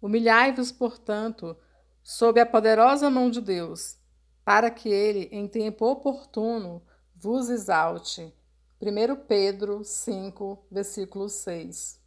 Humilhai-vos, portanto, sob a poderosa mão de Deus, para que ele, em tempo oportuno, vos exalte. 1 Pedro 5, versículo 6.